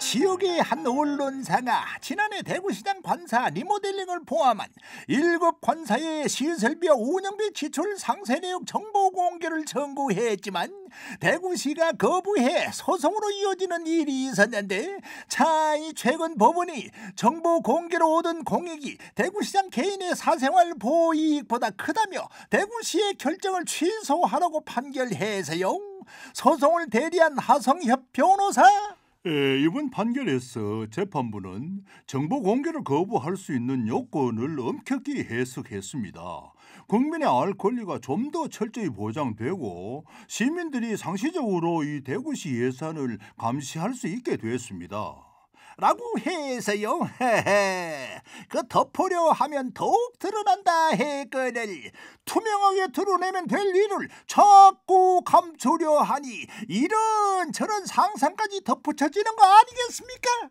지역의 한 언론사가 지난해 대구시장 관사 리모델링을 포함한 일곱 관사의 시설비와 운영비 지출 상세 내역 정보 공개를 청구했지만 대구시가 거부해 소송으로 이어지는 일이 있었는데 차이 최근 법원이 정보 공개로 얻은 공익이 대구시장 개인의 사생활 보호 이익보다 크다며 대구시의 결정을 취소하라고 판결해서요. 소송을 대리한 하성협 변호사 에, 예, 이번 판결에서 재판부는 정보 공개를 거부할 수 있는 요건을 엄격히 해석했습니다. 국민의 알 권리가 좀 더 철저히 보장되고 시민들이 상시적으로 이 대구시 예산을 감시할 수 있게 되었습니다 라고 해서요. 그 덮으려 하면 더욱 드러난다 해거늘 투명하게 드러내면 될 일을 자꾸 감추려 하니 이런 저런 상상까지 덧붙여지는 거 아니겠습니까?